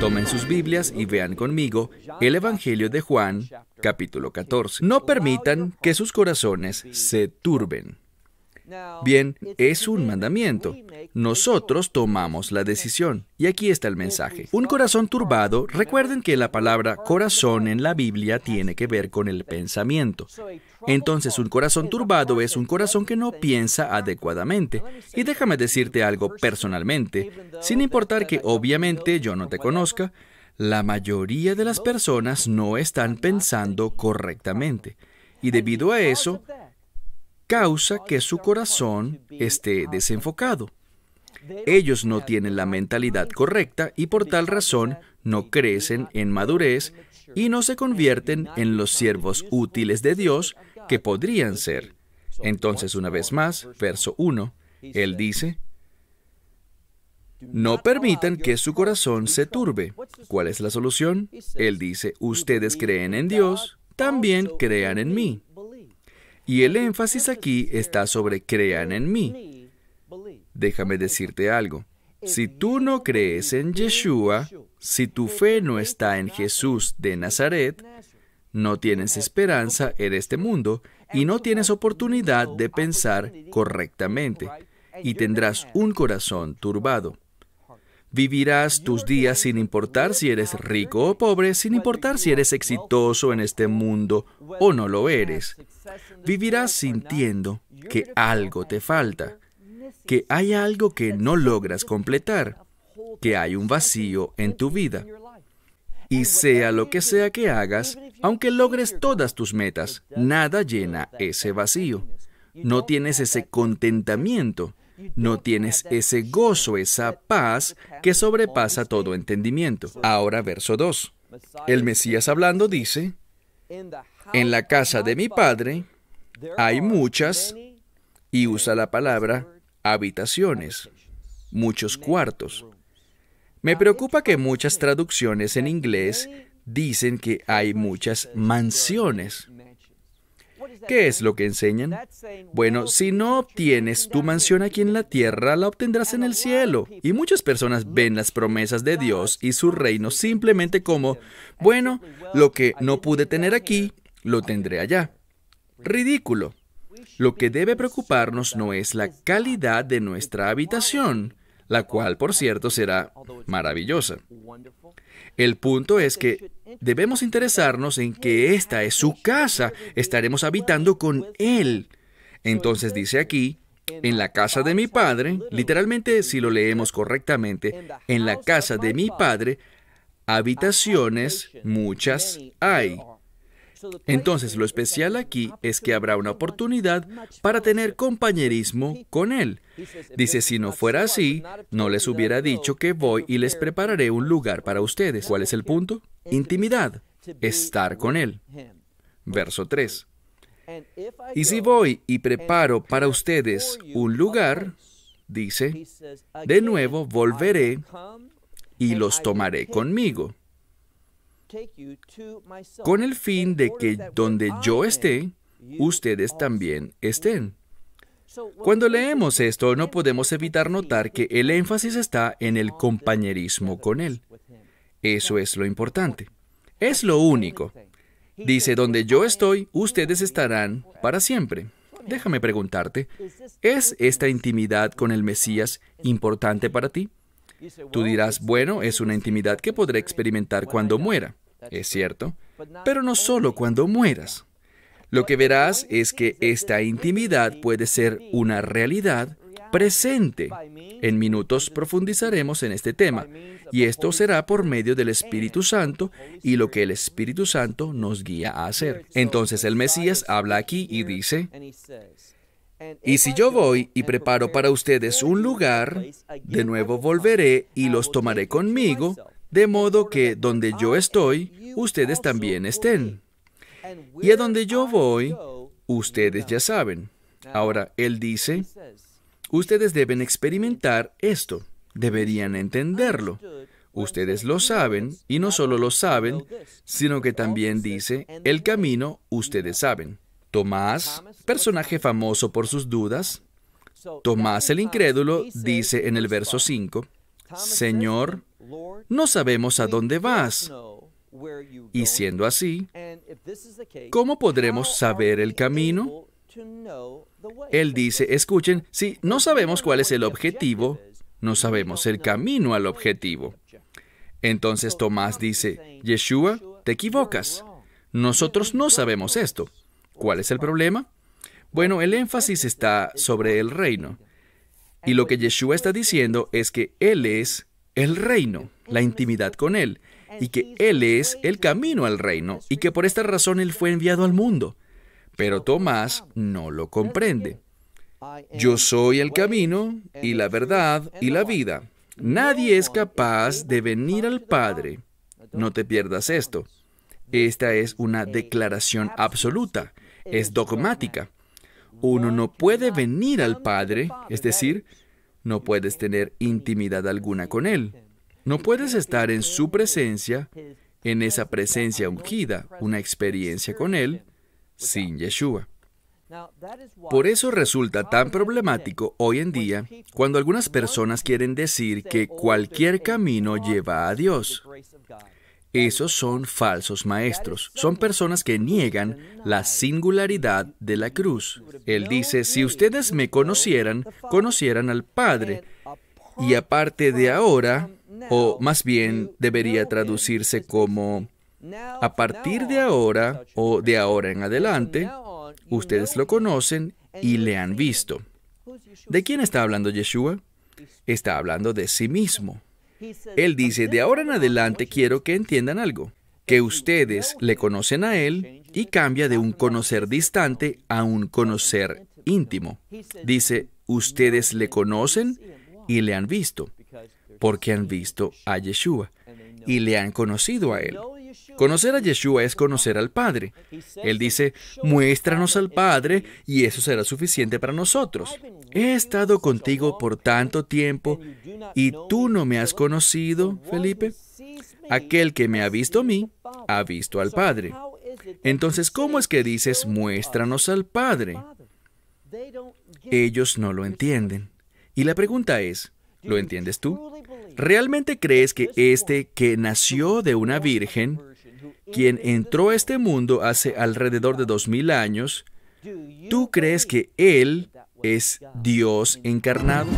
Tomen sus Biblias y vean conmigo el Evangelio de Juan, capítulo 14. No permitan que sus corazones se turben. Bien, es un mandamiento. Nosotros tomamos la decisión. Y aquí está el mensaje. Un corazón turbado, recuerden que la palabra corazón en la Biblia tiene que ver con el pensamiento. Entonces, un corazón turbado es un corazón que no piensa adecuadamente. Y déjame decirte algo personalmente, sin importar que obviamente yo no te conozca, la mayoría de las personas no están pensando correctamente. Y debido a eso, causa que su corazón esté desenfocado. Ellos no tienen la mentalidad correcta y por tal razón no crecen en madurez y no se convierten en los siervos útiles de Dios que podrían ser. Entonces, una vez más, verso 1, él dice, no permitan que su corazón se turbe. ¿Cuál es la solución? Él dice, ustedes creen en Dios, también crean en mí. Y el énfasis aquí está sobre crean en mí. Déjame decirte algo. Si tú no crees en Yeshua, si tu fe no está en Jesús de Nazaret, no tienes esperanza en este mundo y no tienes oportunidad de pensar correctamente y tendrás un corazón turbado. Vivirás tus días sin importar si eres rico o pobre, sin importar si eres exitoso en este mundo o no lo eres. Vivirás sintiendo que algo te falta, que hay algo que no logras completar, que hay un vacío en tu vida. Y sea lo que sea que hagas, aunque logres todas tus metas, nada llena ese vacío. No tienes ese contentamiento no tienes ese gozo, esa paz que sobrepasa todo entendimiento. Ahora verso 2. El Mesías hablando dice, en la casa de mi padre hay muchas, y usa la palabra habitaciones, muchos cuartos. Me preocupa que muchas traducciones en inglés dicen que hay muchas mansiones. ¿Qué es lo que enseñan? Bueno, si no obtienes tu mansión aquí en la tierra, la obtendrás en el cielo. Y muchas personas ven las promesas de Dios y su reino simplemente como, bueno, lo que no pude tener aquí, lo tendré allá. Ridículo. Lo que debe preocuparnos no es la calidad de nuestra habitación, la cual, por cierto, será maravillosa. El punto es que debemos interesarnos en que esta es su casa, estaremos habitando con Él. Entonces dice aquí, en la casa de mi padre, literalmente si lo leemos correctamente, en la casa de mi padre, habitaciones muchas hay. Entonces lo especial aquí es que habrá una oportunidad para tener compañerismo con Él. Dice, si no fuera así, no les hubiera dicho que voy y les prepararé un lugar para ustedes. ¿Cuál es el punto? Intimidad, estar con Él. Verso 3. Y si voy y preparo para ustedes un lugar, dice, de nuevo volveré y los tomaré conmigo con el fin de que donde yo esté, ustedes también estén. Cuando leemos esto, no podemos evitar notar que el énfasis está en el compañerismo con Él. Eso es lo importante. Es lo único. Dice, donde yo estoy, ustedes estarán para siempre. Déjame preguntarte, ¿es esta intimidad con el Mesías importante para ti? Tú dirás, bueno, es una intimidad que podré experimentar cuando muera es cierto, pero no solo cuando mueras. Lo que verás es que esta intimidad puede ser una realidad presente. En minutos profundizaremos en este tema, y esto será por medio del Espíritu Santo y lo que el Espíritu Santo nos guía a hacer. Entonces el Mesías habla aquí y dice, y si yo voy y preparo para ustedes un lugar, de nuevo volveré y los tomaré conmigo de modo que donde yo estoy, ustedes también estén. Y a donde yo voy, ustedes ya saben. Ahora, él dice, ustedes deben experimentar esto, deberían entenderlo. Ustedes lo saben, y no solo lo saben, sino que también dice, el camino ustedes saben. Tomás, personaje famoso por sus dudas, Tomás el incrédulo dice en el verso 5, Señor, no sabemos a dónde vas. Y siendo así, ¿cómo podremos saber el camino? Él dice, escuchen, si no sabemos cuál es el objetivo, no sabemos el camino al objetivo. Entonces Tomás dice, Yeshua, te equivocas. Nosotros no sabemos esto. ¿Cuál es el problema? Bueno, el énfasis está sobre el reino. Y lo que Yeshua está diciendo es que Él es el reino, la intimidad con Él, y que Él es el camino al reino, y que por esta razón Él fue enviado al mundo. Pero Tomás no lo comprende. Yo soy el camino y la verdad y la vida. Nadie es capaz de venir al Padre. No te pierdas esto. Esta es una declaración absoluta, es dogmática. Uno no puede venir al Padre, es decir, no puedes tener intimidad alguna con Él. No puedes estar en su presencia, en esa presencia ungida, una experiencia con Él, sin Yeshua. Por eso resulta tan problemático hoy en día cuando algunas personas quieren decir que cualquier camino lleva a Dios. Esos son falsos maestros, son personas que niegan la singularidad de la cruz. Él dice, si ustedes me conocieran, conocieran al Padre. Y aparte de ahora, o más bien debería traducirse como, a partir de ahora o de ahora en adelante, ustedes lo conocen y le han visto. ¿De quién está hablando Yeshua? Está hablando de sí mismo. Él dice, de ahora en adelante quiero que entiendan algo, que ustedes le conocen a Él y cambia de un conocer distante a un conocer íntimo. Dice, ustedes le conocen y le han visto, porque han visto a Yeshua y le han conocido a Él. Conocer a Yeshua es conocer al Padre. Él dice, muéstranos al Padre y eso será suficiente para nosotros. He estado contigo por tanto tiempo y tú no me has conocido, Felipe. Aquel que me ha visto a mí, ha visto al Padre. Entonces, ¿cómo es que dices, muéstranos al Padre? Ellos no lo entienden. Y la pregunta es, ¿Lo entiendes tú? ¿Realmente crees que este que nació de una virgen, quien entró a este mundo hace alrededor de dos mil años, ¿tú crees que Él es Dios encarnado?